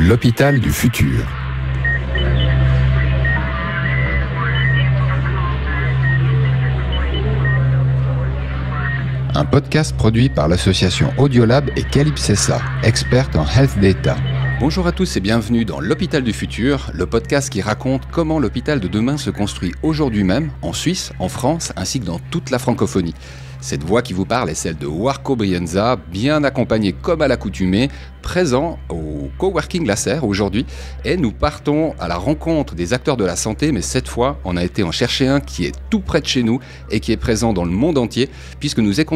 l'hôpital du futur. Un podcast produit par l'association Audiolab et Calypsessa, experte en health data. Bonjour à tous et bienvenue dans L'Hôpital du Futur, le podcast qui raconte comment l'hôpital de demain se construit aujourd'hui même, en Suisse, en France, ainsi que dans toute la francophonie. Cette voix qui vous parle est celle de Warco Brienza, bien accompagné comme à l'accoutumée, présent au Coworking Lasser aujourd'hui. Et nous partons à la rencontre des acteurs de la santé, mais cette fois, on a été en chercher un qui est tout près de chez nous et qui est présent dans le monde entier, puisque nous écoutons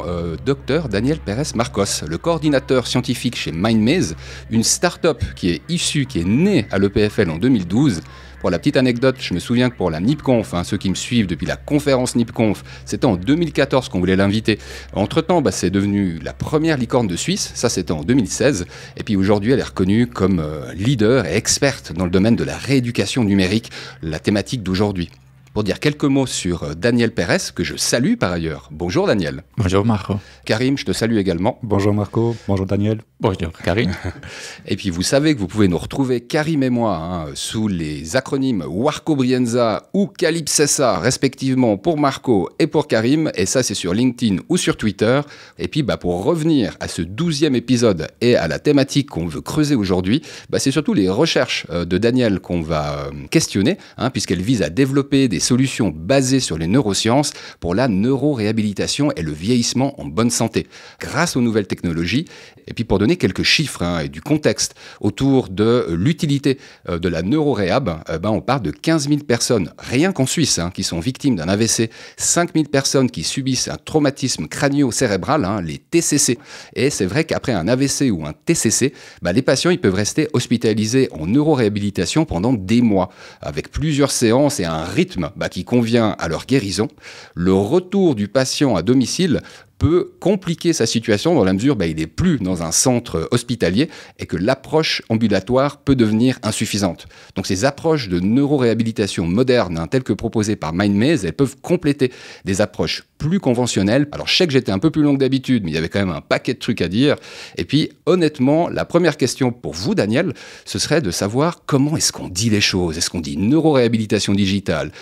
Dr euh, docteur Daniel Pérez Marcos, le coordinateur scientifique chez MindMaze, une start-up qui est issue, qui est née à l'EPFL en 2012 pour la petite anecdote, je me souviens que pour la NIPConf, hein, ceux qui me suivent depuis la conférence NIPConf, c'était en 2014 qu'on voulait l'inviter. Entre-temps, bah, c'est devenu la première licorne de Suisse, ça c'était en 2016, et puis aujourd'hui elle est reconnue comme euh, leader et experte dans le domaine de la rééducation numérique, la thématique d'aujourd'hui pour dire quelques mots sur euh, Daniel Pérez, que je salue par ailleurs. Bonjour Daniel. Bonjour Marco. Karim, je te salue également. Bonjour Marco, bonjour Daniel. Bonjour Karim. et puis vous savez que vous pouvez nous retrouver, Karim et moi, hein, sous les acronymes Warco Brienza ou Calypsessa, respectivement pour Marco et pour Karim. Et ça, c'est sur LinkedIn ou sur Twitter. Et puis bah, pour revenir à ce douzième épisode et à la thématique qu'on veut creuser aujourd'hui, bah, c'est surtout les recherches euh, de Daniel qu'on va euh, questionner, hein, puisqu'elle vise à développer des solutions basées sur les neurosciences pour la neuroréhabilitation et le vieillissement en bonne santé, grâce aux nouvelles technologies. Et puis pour donner quelques chiffres hein, et du contexte autour de l'utilité euh, de la neuroréhab, euh, ben on parle de 15 000 personnes, rien qu'en Suisse, hein, qui sont victimes d'un AVC, 5 000 personnes qui subissent un traumatisme crânio-cérébral, hein, les TCC. Et c'est vrai qu'après un AVC ou un TCC, ben, les patients ils peuvent rester hospitalisés en neuroréhabilitation pendant des mois, avec plusieurs séances et un rythme bah, qui convient à leur guérison, le retour du patient à domicile peut compliquer sa situation dans la mesure où bah, il n'est plus dans un centre hospitalier et que l'approche ambulatoire peut devenir insuffisante. Donc ces approches de neuroréhabilitation moderne hein, telles que proposées par MindMaze, elles peuvent compléter des approches plus conventionnelles. Alors je sais que j'étais un peu plus long que d'habitude, mais il y avait quand même un paquet de trucs à dire. Et puis honnêtement, la première question pour vous, Daniel, ce serait de savoir comment est-ce qu'on dit les choses. Est-ce qu'on dit neuroréhabilitation digitale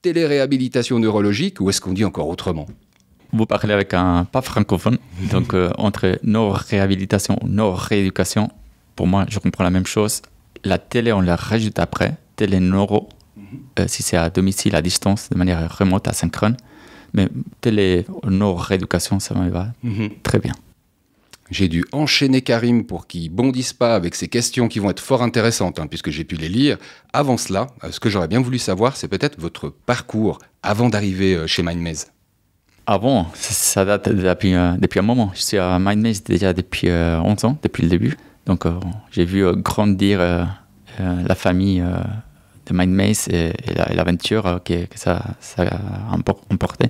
téléréhabilitation neurologique ou est-ce qu'on dit encore autrement vous parlez avec un pas francophone. Donc, euh, entre nos réhabilitation nos non-rééducation, pour moi, je comprends la même chose. La télé, on la rajoute après, télé neuro, mhm. euh, si c'est à domicile, à distance, de manière remote, asynchrone. Mais télé neuro rééducation ça me va mhm. très bien. J'ai dû enchaîner Karim pour qu'il bondisse pas avec ces questions qui vont être fort intéressantes, hein, puisque j'ai pu les lire. Avant cela, euh, ce que j'aurais bien voulu savoir, c'est peut-être votre parcours avant d'arriver chez MindMaze avant, ça date depuis, euh, depuis un moment. Je suis à MindMaze déjà depuis 11 euh, ans, depuis le début. Donc euh, j'ai vu grandir la famille de MindMaze et, et l'aventure que, ça, a emporté.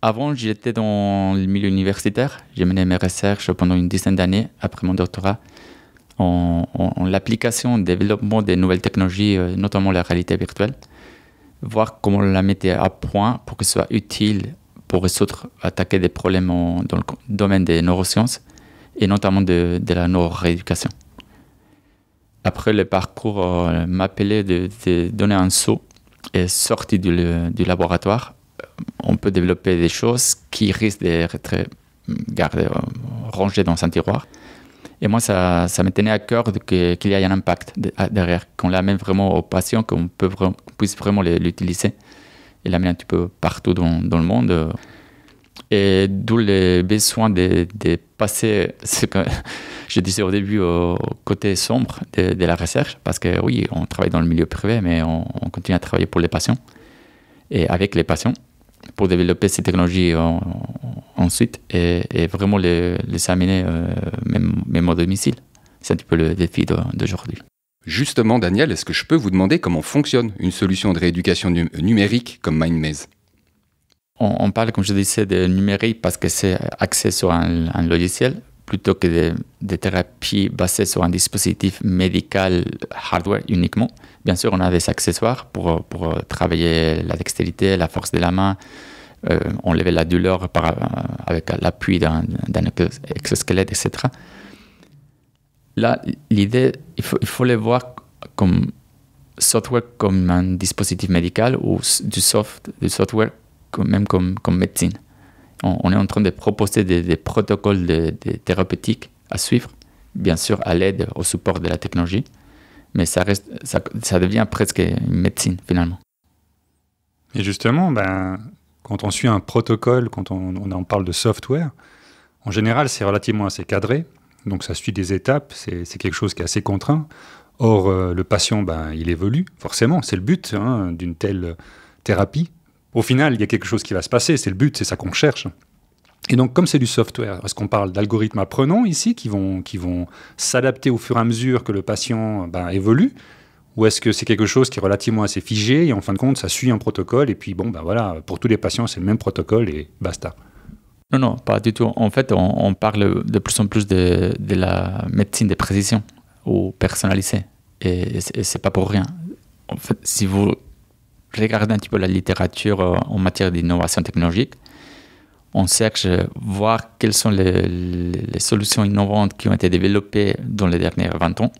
Avant, j'étais dans le milieu universitaire. J'ai mené mes recherches pendant une dizaine d'années après mon doctorat en, en, en l'application, développement des nouvelles technologies, notamment la réalité virtuelle. Voir comment la mettre à point pour que ce soit utile pour résoudre, attaquer des problèmes dans le domaine des neurosciences et notamment de, de la neuroéducation. Après le parcours, euh, m'appelait de, donner un saut et sorti du, laboratoire, on peut développer des choses qui risquent d'être gardées, euh, rangées dans un tiroir. Et moi, ça, ça me tenait à cœur qu'il y ait un impact derrière, qu'on l'amène vraiment aux patients, qu'on puisse vraiment l'utiliser il l'amène un petit peu partout dans, dans le monde. Et d'où les besoins de, de passer, ce que je disais au début, au côté sombre de, la recherche, parce que oui, on travaille dans le milieu privé, mais on, continue à travailler pour les patients et avec les patients pour développer ces technologies ensuite et, et, vraiment les, les amener euh, même, même au domicile. C'est un petit peu le défi d'aujourd'hui. Justement, Daniel, est-ce que je peux vous demander comment fonctionne une solution de rééducation numérique comme MindMaze on, parle, comme je disais, de numérique parce que c'est axé sur un, logiciel plutôt que des thérapies basées sur un dispositif médical hardware uniquement. Bien sûr, on a des accessoires pour, travailler la dextérité, la force de la main, On euh, enlever la douleur euh, avec l'appui d'un exosquelette, etc là, l'idée, il faut, il faut les voir comme software comme un dispositif médical ou du, soft, du software même comme, comme médecine. On, est en train de proposer des, protocoles thérapeutiques à suivre, bien sûr à l'aide, au support de la technologie, mais ça, reste, ça, ça devient presque une médecine finalement. Et justement, ben, quand on suit un protocole, quand on, on en parle de software, en général c'est relativement assez cadré, donc ça suit des étapes, c'est quelque chose qui est assez contraint. Or, euh, le patient, ben, il évolue, forcément, c'est le but hein, d'une telle thérapie. Au final, il y a quelque chose qui va se passer, c'est le but, c'est ça qu'on cherche. Et donc, comme c'est du software, est-ce qu'on parle d'algorithmes apprenants ici, qui vont, qui vont s'adapter au fur et à mesure que le patient ben, évolue, ou est-ce que c'est quelque chose qui est relativement assez figé et en fin de compte, ça suit un protocole, et puis bon, ben voilà, pour tous les patients, c'est le même protocole et basta. Non, non, pas du tout. En fait, on, parle de plus en plus de, la médecine de précision ou personnalisée. Et, ce c'est pas pour rien. En fait, si vous regardez un petit peu la littérature euh, en matière d'innovation technologique, on cherche à voir quelles sont les, solutions innovantes qui ont été développées dans les derniers 20 ans.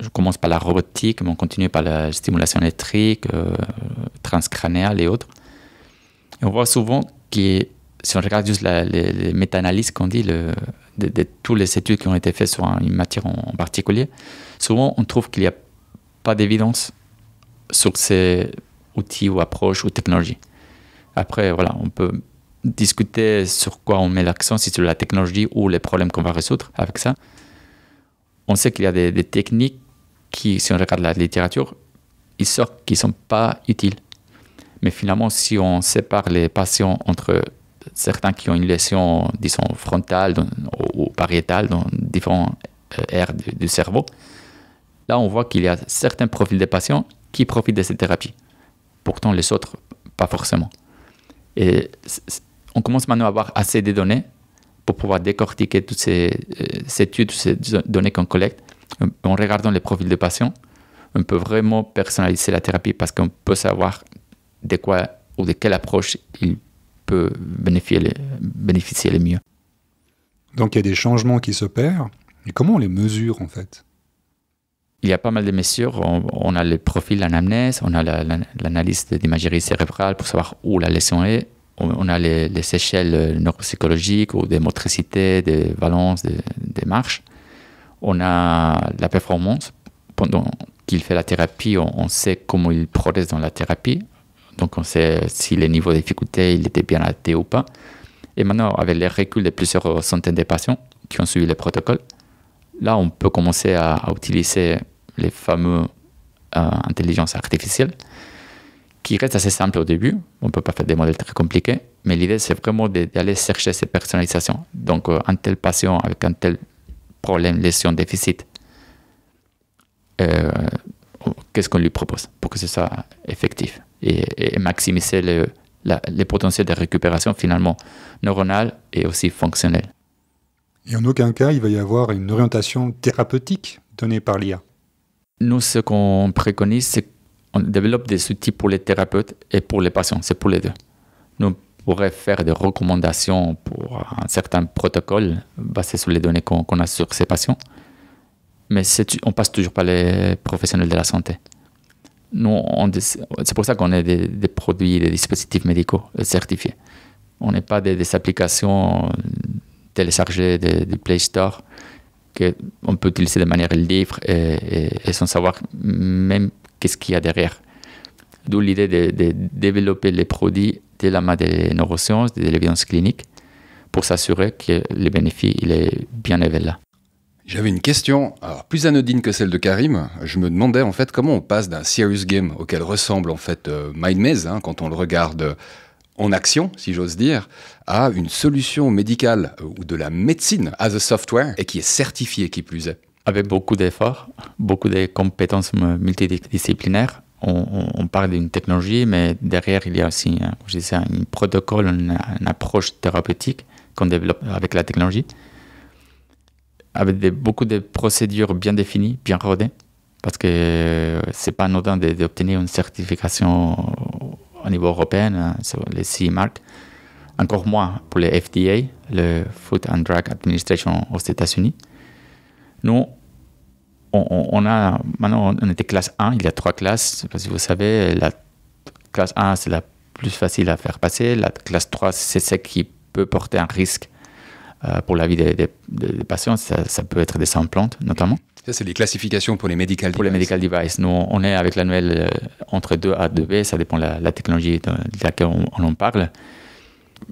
Je commence par la robotique, mais on continue par la stimulation électrique, euh, et autres. on voit souvent a si on regarde juste les, les méta-analyses qu'on dit, le, de, de, toutes les études qui ont été faites sur une matière en, particulier, souvent on trouve qu'il n'y a pas d'évidence sur ces outils ou approches ou technologies. Après, voilà, on peut discuter sur quoi on met l'accent, si sur la technologie ou les problèmes qu'on va résoudre avec ça. On sait qu'il y a des, des, techniques qui, si on regarde la littérature, ils sortent qui ne sont pas utiles. Mais finalement, si on sépare les patients entre certains qui ont une lésion, disons, frontale ou, pariétale dans différents euh, aires du, cerveau. Là, on voit qu'il y a certains profils de patients qui profitent de cette thérapie. Pourtant, les autres, pas forcément. Et on commence maintenant à avoir assez de données pour pouvoir décortiquer toutes ces, euh, études, toutes ces données qu'on collecte. Euh, en regardant les profils de patients, on peut vraiment personnaliser la thérapie parce qu'on peut savoir de quoi ou de quelle approche ils bénéficier le, mieux. Donc il y a des changements qui s'opèrent. Et comment on les mesure en fait il y a pas mal de mesures. On, a le profil d'anamnèse, on a l'analyse d'imagerie cérébrale pour savoir où la lésion est. On, a les, échelles neuropsychologiques ou des motricités, des valences, des, marches. On a la performance. Pendant qu'il fait la thérapie, on sait comment il progresse dans la thérapie. Donc on sait si les niveaux de difficulté il était bien adapté ou pas. Et maintenant, avec les reculs de plusieurs centaines de patients qui ont suivi le protocole, là, on peut commencer à, utiliser les fameux euh, intelligences intelligence artificielle qui reste assez simple au début. On ne peut pas faire des modèles très compliqués, mais l'idée, c'est vraiment d'aller chercher ces personnalisations. Donc, euh, un tel patient avec un tel problème, lésion, déficit, euh, qu'est-ce qu'on lui propose pour que ce soit effectif et, maximiser le, les potentiels de récupération finalement neuronale et aussi fonctionnelle. Et en aucun cas, il va y avoir une orientation thérapeutique donnée par l'IA. Nous, ce qu'on préconise, c'est qu'on développe des outils pour les thérapeutes et pour les patients. C'est pour les deux. Nous pourrions faire des recommandations pour un certain protocole basé sur les données qu'on a sur ces patients. Mais on passe toujours par les professionnels de la santé c'est pour ça qu'on a des, produits, des dispositifs médicaux certifiés. On n'est pas des, applications téléchargées du Play Store qu'on peut utiliser de manière libre et, sans savoir même qu'est-ce qu'il y a derrière. D'où l'idée de, développer les produits de la main des neurosciences, de l'évidence clinique, pour s'assurer que le bénéfice il est bien élevé là. J'avais une question, alors plus anodine que celle de Karim. Je me demandais en fait comment on passe d'un serious game auquel ressemble en fait euh, Mind Maze hein, quand on le regarde en action, si j'ose dire, à une solution médicale euh, ou de la médecine as a software et qui est certifiée qui plus est. Avec beaucoup d'efforts, beaucoup de compétences multidisciplinaires, on, parle d'une technologie, mais derrière, il y a aussi, un protocole, une approche thérapeutique qu'on développe avec la technologie avec beaucoup de procédures bien définies, bien rodées, parce que euh, c'est pas anodin d'obtenir une certification au niveau européen hein, sur les CE marques. Encore moins pour les FDA, le Food and Drug Administration aux États-Unis. Nous, on, on, a maintenant on était classe 1, il y a trois classes, parce que vous savez, la classe 1 c'est la plus facile à faire passer, la classe 3 c'est celle qui peut porter un risque euh, pour la vie des, patients, ça, peut être des implants, notamment. Ça, c'est des classifications pour les medical devices. Pour les medical devices. Nous, on est avec l'annuel euh, entre 2A et 2B, ça dépend de la, technologie de, laquelle on, en parle.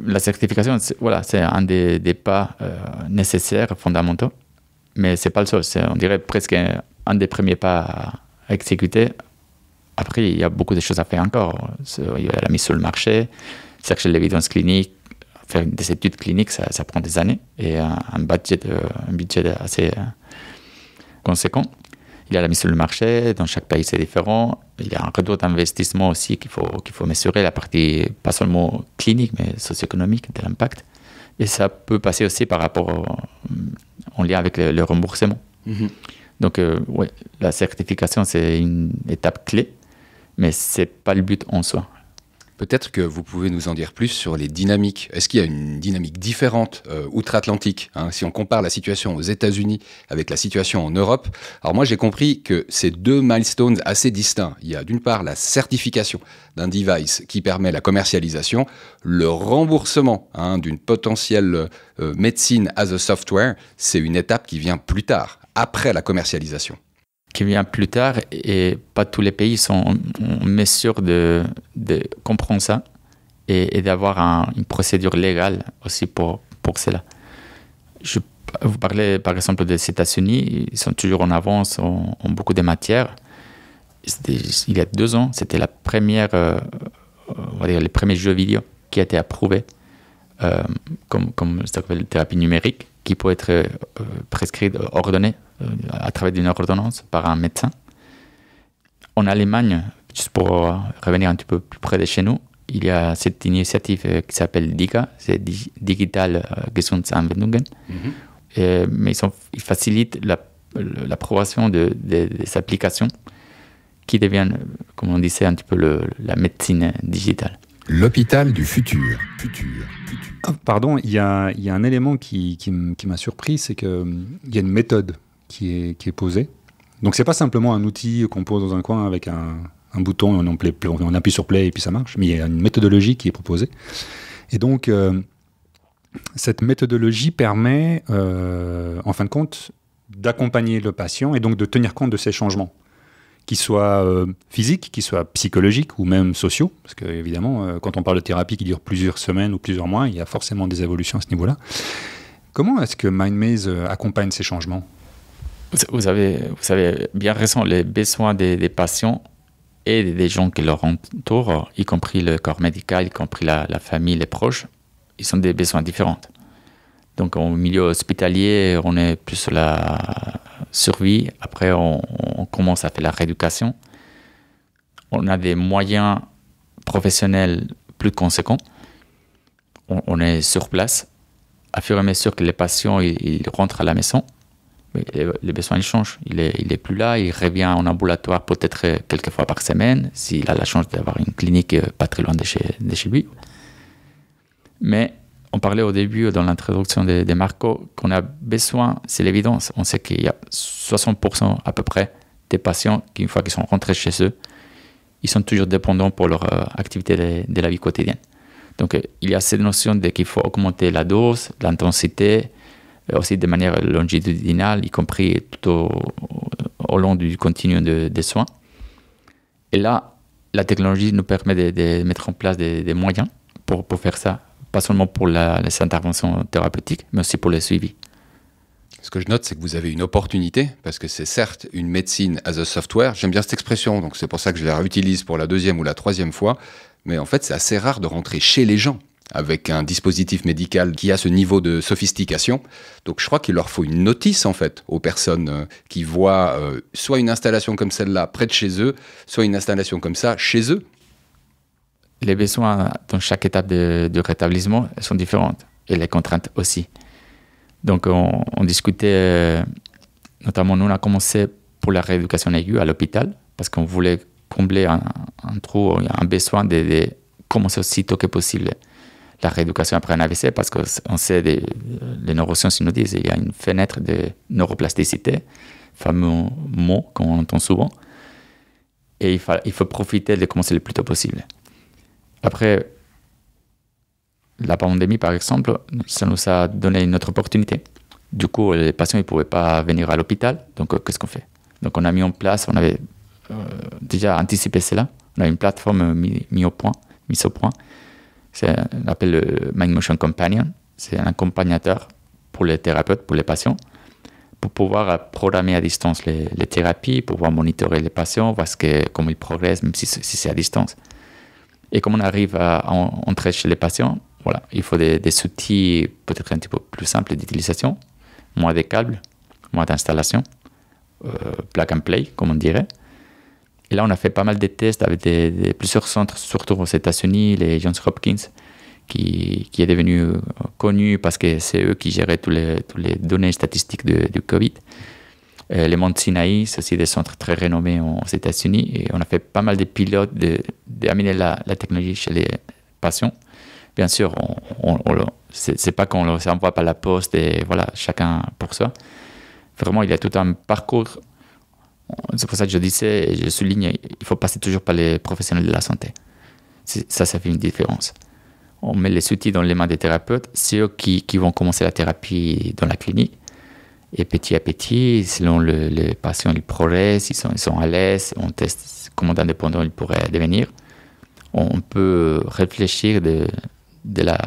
La certification, voilà, c'est un des, pas euh, nécessaires, fondamentaux, mais ce n'est pas le seul. C'est, on dirait presque un, un des premiers pas à exécuter. Après, il y a beaucoup de choses à faire encore. Il y a la mise sur le marché, chercher l'évidence clinique, faire des études cliniques, ça, prend des années et un, budget, un budget assez euh, conséquent. Il y a la mise sur le marché, dans chaque pays c'est différent. Il y a un retour d'investissement aussi qu'il faut, qu'il faut mesurer, la partie pas seulement clinique mais socio-économique de l'impact. Et ça peut passer aussi par rapport au, en lien avec le, remboursement. Mm-hmm. Donc, oui, euh, ouais, la certification, c'est une étape clé, mais ce n'est pas le but en soi. Peut-être que vous pouvez nous en dire plus sur les dynamiques. Est-ce qu'il y a une dynamique différente euh, outre-Atlantique hein, Si on compare la situation aux États-Unis avec la situation en Europe, alors moi j'ai compris que c'est deux milestones assez distincts, il y a d'une part la certification d'un device qui permet la commercialisation, le remboursement hein, d'une potentielle euh, médecine as a software, c'est une étape qui vient plus tard, après la commercialisation qui vient plus tard et pas tous les pays sont en mesure de, de comprendre ça et, d'avoir une procédure légale aussi pour, pour cela. Je, vous parlais par exemple des États-Unis, ils sont toujours en avance en, beaucoup de matières. Il y a deux ans, c'était la première, euh, les premiers jeux vidéo qui a été approuvé euh, comme thérapie numérique qui peut être euh, prescrit, ordonné euh, à travers une ordonnance par un médecin. En Allemagne, juste pour revenir un petit peu plus près de chez nous, il y a cette initiative euh, qui s'appelle DIGA, c'est Digital Gesundheitsanwendungen, mm-hmm. mais ils, sont, facilitent l'approbation des applications qui deviennent, comme on disait, un petit peu la médecine digitale. L'hôpital du futur. Ah, pardon, il y a, un élément qui, m'a surpris, c'est qu'il euh, y a une méthode qui est, posée. Donc ce n'est pas simplement un outil qu'on pose dans un coin avec un, bouton et on, appuie sur play et puis ça marche, mais il y a une méthodologie qui est proposée. Et donc euh, cette méthodologie permet, euh, en fin de compte, d'accompagner le patient et donc de tenir compte de ses changements qui soient euh, physiques, qui soient psychologiques ou même sociaux, parce que évidemment, euh, quand on parle de thérapie qui dure plusieurs semaines ou plusieurs mois, il y a forcément des évolutions à ce niveau-là. Comment est-ce que MindMaze euh, accompagne ces changements vous avez, vous bien raison, les besoins des, patients et des gens qui leur entourent, y compris le corps médical, y compris la, la famille, les proches, ils sont des besoins différents. Donc au milieu hospitalier, on est plus sur la survie. Après, on, commence à faire la rééducation. On a des moyens professionnels plus conséquents. On, est sur place. À fur et à que les patients ils, rentrent à la maison, les, besoins changent. Il n'est est plus là, il revient en ambulatoire peut-être quelques fois par semaine, s'il a la chance d'avoir une clinique pas très loin de chez, de chez lui. Mais on parlait au début, dans l'introduction de, Marco, qu'on a besoin, c'est l'évidence, on sait qu'il y a 60% à peu près des patients qui, une fois qu'ils sont rentrés chez eux, ils sont toujours dépendants pour leur euh, activité de, la vie quotidienne. Donc euh, il y a cette notion qu'il faut augmenter la dose, l'intensité, euh, aussi de manière longitudinale, y compris tout au, long du continuum de, des soins. Et là, la technologie nous permet de, mettre en place des, moyens pour faire ça pas seulement pour les interventions thérapeutiques, mais aussi pour les suivis. Ce que je note, c'est que vous avez une opportunité, parce que c'est certes une médecine as a software. J'aime bien cette expression, donc c'est pour ça que je la réutilise pour la deuxième ou la troisième fois. Mais en fait, c'est assez rare de rentrer chez les gens avec un dispositif médical qui a ce niveau de sophistication. Donc je crois qu'il leur faut une notice en fait aux personnes euh, qui voient euh, soit une installation comme celle-là près de chez eux, soit une installation comme ça chez eux les besoins dans chaque étape de, rétablissement sont différentes et les contraintes aussi. Donc on, discutait, euh, notamment nous on a commencé pour la rééducation aiguë à l'hôpital parce qu'on voulait combler un, trou, un besoin de, commencer aussi tôt que possible la rééducation après un AVC parce qu'on sait, les neurosciences nous disent, il y a une fenêtre de neuroplasticité, fameux mot qu'on entend souvent, et il, il faut profiter de commencer le plus tôt possible. Après la pandémie, par exemple, ça nous a donné une autre opportunité. Du coup, les patients ne pouvaient pas venir à l'hôpital. Donc, euh, qu'est-ce qu'on fait Donc, on a mis en place, on avait euh, déjà anticipé cela. On a une plateforme mise mis au point, mise au point. C'est, on l'appelle le Mind Motion Companion. C'est un accompagnateur pour les thérapeutes, pour les patients, pour pouvoir programmer à distance les, les thérapies, pouvoir monitorer les patients, voir ce que, comment ils progressent, même si c'est à distance. Et comme on arrive à, entrer chez les patients, voilà, il faut des, outils peut-être un petit peu plus simples d'utilisation, moins de câbles, moins d'installation, euh, plug and play, comme on dirait. Et là, on a fait pas mal de tests avec des, plusieurs centres, surtout aux États-Unis, les Johns Hopkins, qui, est devenu connu parce que c'est eux qui géraient toutes les, données statistiques du Covid. Euh, les monts Sinaï, c'est aussi des centres très renommés aux États-Unis. Et on a fait pas mal de pilotes d'amener de, la, la, technologie chez les patients. Bien sûr, on, on, pas qu'on les envoie par la poste et voilà, chacun pour soi. Vraiment, il y a tout un parcours. C'est pour ça que je disais et je souligne, il faut passer toujours par les professionnels de la santé. Ça, ça fait une différence. On met les outils dans les mains des thérapeutes, ceux qui, qui vont commencer la thérapie dans la clinique et petit à petit, selon le, les patients, ils progressent, ils sont, ils sont à l'aise, on teste comment d'indépendants ils pourraient devenir. On peut réfléchir de, de la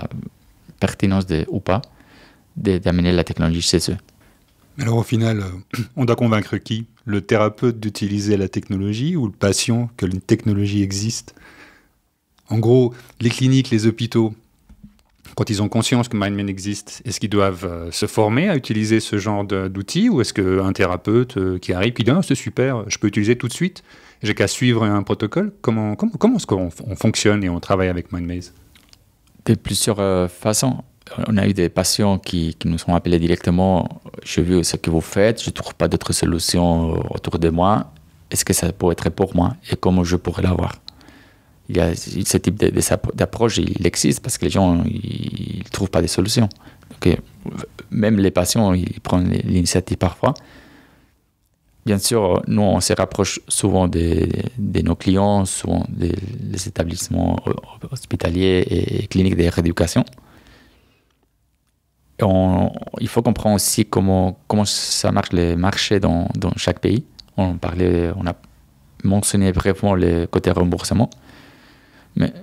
pertinence de, ou pas d'amener la technologie chez eux. Alors au final, euh, on doit convaincre qui Le thérapeute d'utiliser la technologie ou le patient que la technologie existe En gros, les cliniques, les hôpitaux, quand ils ont conscience que MindMaze existe, est-ce qu'ils doivent euh, se former à utiliser ce genre d'outils ou est-ce qu'un thérapeute euh, qui arrive qui dit oh, c'est super, je peux utiliser tout de suite, j'ai qu'à suivre un protocole Comment, comment, est-ce qu'on fonctionne et on travaille avec MindMaze De plusieurs euh, façons. On a eu des patients qui, nous ont appelés directement J'ai vu ce que vous faites, je ne trouve pas d'autres solutions autour de moi. Est-ce que ça pourrait être pour moi et comment je pourrais l'avoir ce type d'approche, il existe parce que les gens, ils ne trouvent pas des solutions. Euh, même les patients, ils prennent l'initiative parfois. Bien sûr, nous, on se rapproche souvent de, nos clients, souvent des, établissements hospitaliers et cliniques de rééducation. il faut comprendre aussi comment, comment ça marche les marchés dans, dans chaque pays. On, parlait, on a mentionné brièvement le côté remboursement mais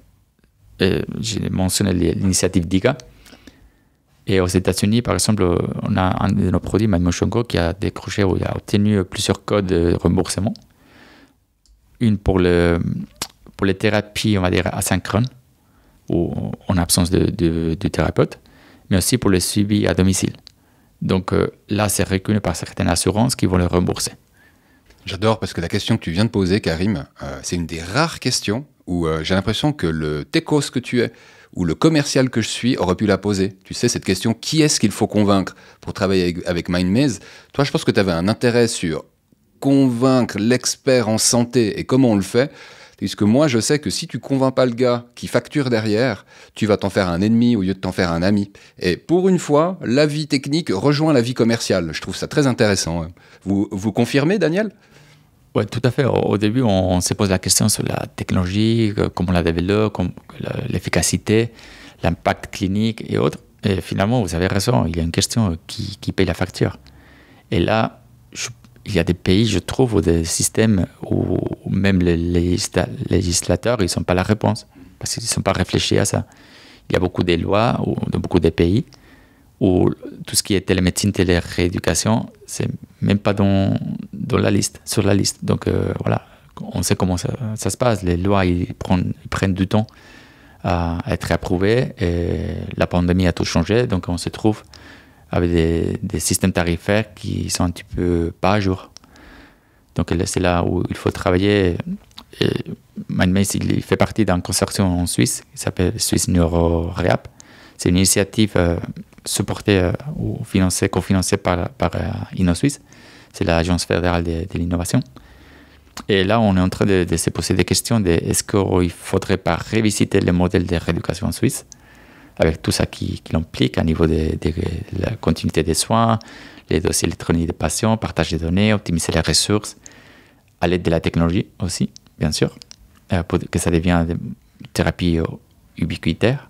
euh, j'ai mentionné l'initiative DIGA Et aux États-Unis, par exemple, on a un de nos produits, MyMotionGo, qui a décroché ou a obtenu plusieurs codes de remboursement. Une pour, le, pour les thérapies, on va dire, asynchrones, ou en absence de, thérapeute, mais aussi pour le suivi à domicile. Donc euh, là, c'est reconnu par certaines assurances qui vont le rembourser. J'adore parce que la question que tu viens de poser, Karim, euh, c'est une des rares questions où euh, j'ai l'impression que le techos que tu es ou le commercial que je suis aurait pu la poser. Tu sais, cette question, qui est-ce qu'il faut convaincre pour travailler avec, MindMaze Toi, je pense que tu avais un intérêt sur convaincre l'expert en santé et comment on le fait. Puisque moi, je sais que si tu convaincs pas le gars qui facture derrière, tu vas t'en faire un ennemi au lieu de t'en faire un ami. Et pour une fois, la vie technique rejoint la vie commerciale. Je trouve ça très intéressant. Hein. vous confirmez, Daniel oui, tout à fait. Au, début, on, se pose la question sur la technologie, euh, comment la développe, l'efficacité, l'impact clinique et autres. Et finalement, vous avez raison, il y a une question euh, qui, paye la facture. Et là, il y a des pays, je trouve, ou des systèmes où même les législateurs, ils sont pas la réponse, parce qu'ils ne sont pas réfléchis à ça. Il y a beaucoup de lois dans beaucoup de pays ou tout ce qui est télémédecine, télérééducation, c'est même pas dans, dans la liste, sur la liste. Donc euh, voilà, on sait comment ça, se passe. Les lois, ils prennent, prennent du temps à être approuvées. Et la pandémie a tout changé, donc on se trouve avec des, systèmes tarifaires qui sont un petit peu pas à jour. Donc c'est là où il faut travailler. Et Mindmace, il fait partie d'un consortium en Suisse qui s'appelle Swiss NeuroReap. C'est une initiative euh, supporté euh, ou financé, cofinancé par, par euh, InnoSuisse, c'est l'Agence fédérale de, l'innovation. Et là, on est en train de, se poser des questions de est-ce qu'il oh, ne faudrait pas révisiter le modèle de rééducation suisse avec tout ça qui, l'implique à niveau de, de, la continuité des soins, les dossiers électroniques des patients, partage des données, optimiser les ressources, à l'aide de la technologie aussi, bien sûr, euh, pour que ça devienne une thérapie ubiquitaire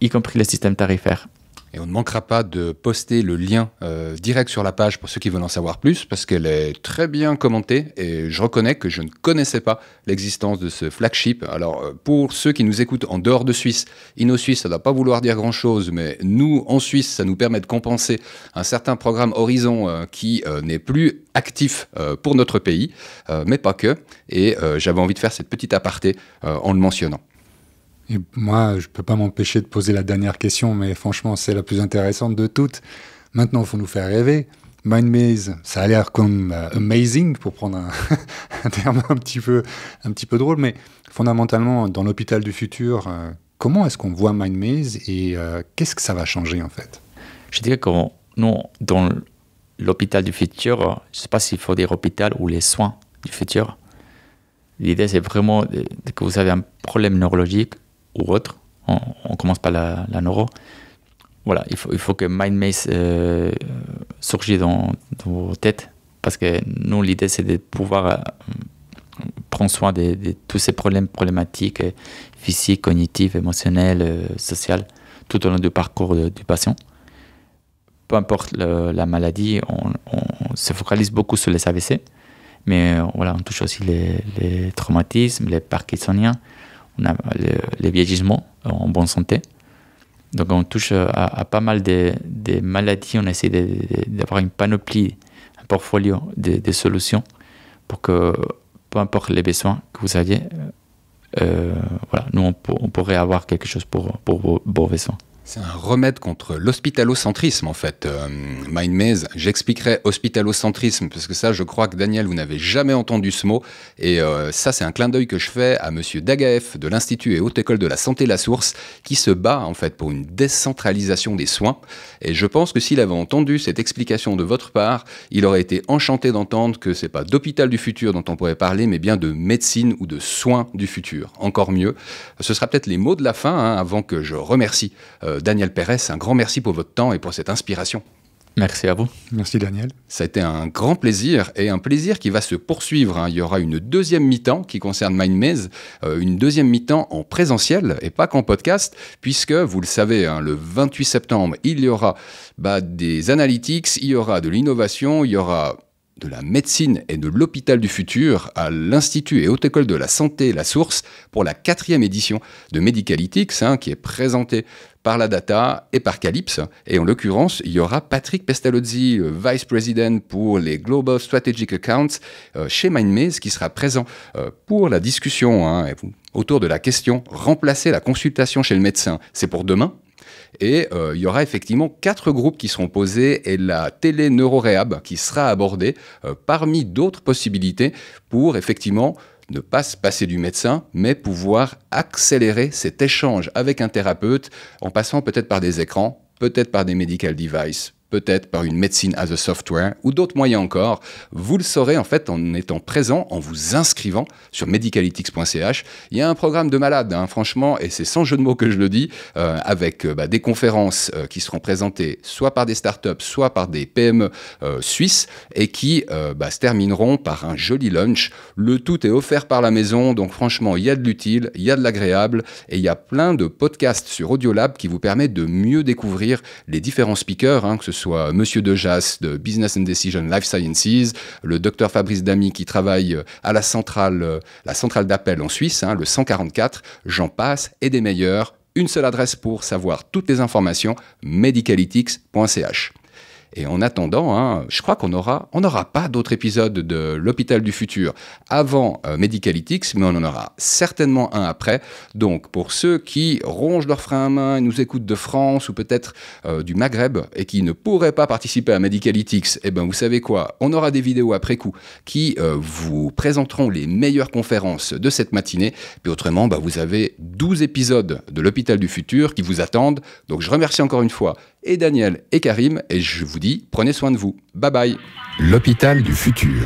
y compris le système tarifaire. Et on ne manquera pas de poster le lien euh, direct sur la page pour ceux qui veulent en savoir plus, parce qu'elle est très bien commentée et je reconnais que je ne connaissais pas l'existence de ce flagship. Alors, euh, pour ceux qui nous écoutent en dehors de Suisse, Inno Suisse, ça ne doit pas vouloir dire grand-chose, mais nous, en Suisse, ça nous permet de compenser un certain programme Horizon euh, qui n'est plus actif pour notre pays, mais pas que. Et j'avais envie de faire cette petite aparté en le mentionnant. Et moi, je peux pas m'empêcher de poser la dernière question, mais franchement, c'est la plus intéressante de toutes. Maintenant, faut nous faire rêver. Mind Maze, ça a l'air comme euh, amazing pour prendre un, terme un petit peu, un petit peu drôle, mais fondamentalement, dans l'hôpital du futur, euh, comment est-ce qu'on voit Mind Maze et euh, qu'est-ce que ça va changer en fait Je dirais que nous, dans l'hôpital du futur, je ne sais pas s'il faut dire hôpital ou les soins du futur, l'idée c'est vraiment que vous avez un problème neurologique, ou autre. On, commence par la, neuro. Voilà, il faut, que Mind euh, surgisse dans, vos têtes parce que nous, l'idée, c'est de pouvoir euh, prendre soin de, tous ces problèmes, problématiques physiques, cognitifs, émotionnels, euh, sociales, tout au long du parcours du patient. Peu importe la maladie, on, se focalise beaucoup sur les AVC, mais euh, voilà, on touche aussi les, les traumatismes, les parkinsoniens, on a les vieillissements vieillissement en bonne santé. Donc on touche à, pas mal de, maladies, on essaie d'avoir une panoplie, un portfolio de, solutions pour que, peu importe les besoins que vous aviez, euh, voilà, nous on, pourrait avoir quelque chose pour, vos besoins. C'est un remède contre l'hospitalocentrisme, en fait. Euh, Mind Maze, j'expliquerai hospitalocentrisme, parce que ça, je crois que Daniel, vous n'avez jamais entendu ce mot. Et euh, ça, c'est un clin d'œil que je fais à Monsieur Dagaef de l'Institut et Haute École de la Santé La Source, qui se bat, en fait, pour une décentralisation des soins. Et je pense que s'il avait entendu cette explication de votre part, il aurait été enchanté d'entendre que c'est pas d'hôpital du futur dont on pourrait parler, mais bien de médecine ou de soins du futur. Encore mieux. Ce sera peut-être les mots de la fin, hein, avant que je remercie. Euh, Daniel Pérez, un grand merci pour votre temps et pour cette inspiration. Merci à vous. Merci Daniel. Ça a été un grand plaisir et un plaisir qui va se poursuivre. Hein. Il y aura une deuxième mi-temps qui concerne MindMaze, euh, une deuxième mi-temps en présentiel et pas qu'en podcast, puisque vous le savez, hein, le 28 septembre, il y aura bah, des analytics, il y aura de l'innovation, il y aura de la médecine et de l'hôpital du futur à l'Institut et Haute École de la Santé La Source pour la quatrième édition de Medicalytics, hein, qui est présentée par la data et par Calypse. Et en l'occurrence, il y aura Patrick Pestalozzi, euh, Vice président pour les Global Strategic Accounts euh, chez MindMaze, qui sera présent euh, pour la discussion hein, autour de la question remplacer la consultation chez le médecin, c'est pour demain et euh, il y aura effectivement quatre groupes qui seront posés et la télé qui sera abordée euh, parmi d'autres possibilités pour effectivement ne pas se passer du médecin, mais pouvoir accélérer cet échange avec un thérapeute en passant peut-être par des écrans, peut-être par des medical devices, peut-être par une médecine as a software ou d'autres moyens encore. Vous le saurez en fait en étant présent, en vous inscrivant sur medicalytics.ch Il y a un programme de malade, hein, franchement, et c'est sans jeu de mots que je le dis, euh, avec euh, bah, des conférences euh, qui seront présentées soit par des startups, soit par des PME suisses, et qui bah, se termineront par un joli lunch. Le tout est offert par la maison, donc franchement, il y a de l'utile, il y a de l'agréable, et il y a plein de podcasts sur Audiolab qui vous permettent de mieux découvrir les différents speakers, hein, que ce soit Monsieur Dejas de Business and Decision Life Sciences, le docteur Fabrice Damy qui travaille euh, à la centrale, euh, la centrale d'appel en Suisse, hein, le 144, j'en passe et des meilleurs. Une seule adresse pour savoir toutes les informations, medicalytics.ch. Et en attendant, hein, je crois qu'on n'aura on aura pas d'autres épisodes de l'hôpital du futur avant euh, mais on en aura certainement un après. Donc pour ceux qui rongent leur frein à main et nous écoutent de France ou peut-être euh, du Maghreb et qui ne pourraient pas participer à Medicalytics, eh ben vous savez quoi, on aura des vidéos après coup qui euh, vous présenteront les meilleures conférences de cette matinée. Puis autrement, bah, vous avez 12 épisodes de l'hôpital du futur qui vous attendent. Donc je remercie encore une fois et Daniel et Karim. Et je vous dis, prenez soin de vous. Bye bye. L'hôpital du futur.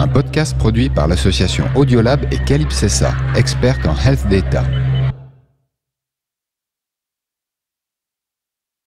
Un podcast produit par l'association Audiolab et Calypsessa, experte en health data.